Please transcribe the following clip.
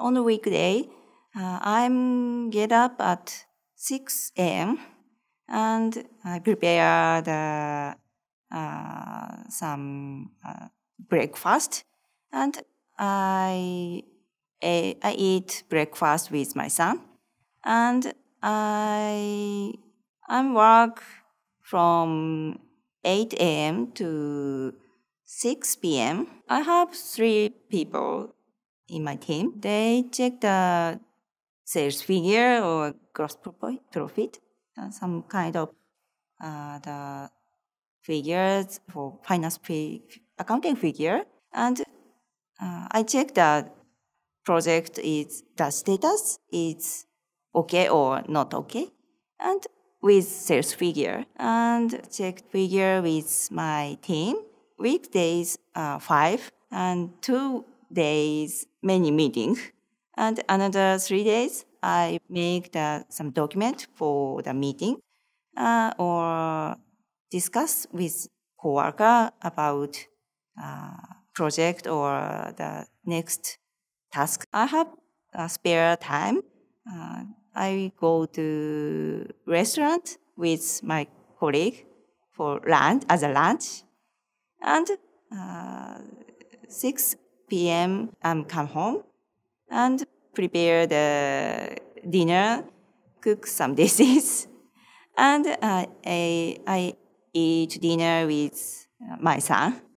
On a weekday, uh, I'm get up at 6 a.m. and I prepare the uh, some uh, breakfast, and I I eat breakfast with my son, and I I work from 8 a.m. to 6 p.m. I have three people in my team, they check the sales figure or gross profit, uh, some kind of uh, the figures for finance pre- accounting figure, and uh, I check the project is the status is okay or not okay, and with sales figure and check figure with my team. Weekdays uh, five and two days, many meetings. And another three days, I make the, some document for the meeting uh, or discuss with coworker about uh, project or the next task. I have a spare time. Uh, I go to restaurant with my colleague for lunch as a lunch, and uh, six p.m. I'm um, come home and prepare the dinner, cook some dishes, and uh, I, I eat dinner with my son.